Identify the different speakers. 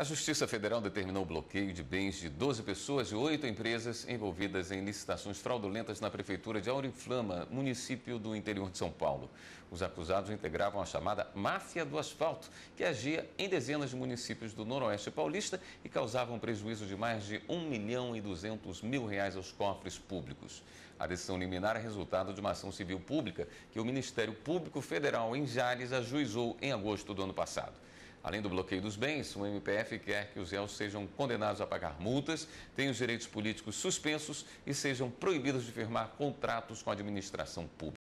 Speaker 1: A Justiça Federal determinou o bloqueio de bens de 12 pessoas e oito empresas envolvidas em licitações fraudulentas na Prefeitura de Auriflama, município do interior de São Paulo. Os acusados integravam a chamada Máfia do Asfalto, que agia em dezenas de municípios do Noroeste Paulista e causava um prejuízo de mais de 1 milhão e 200 mil reais aos cofres públicos. A decisão liminar é resultado de uma ação civil pública que o Ministério Público Federal em Jales ajuizou em agosto do ano passado. Além do bloqueio dos bens, o MPF quer que os réus sejam condenados a pagar multas, tenham os direitos políticos suspensos e sejam proibidos de firmar contratos com a administração pública.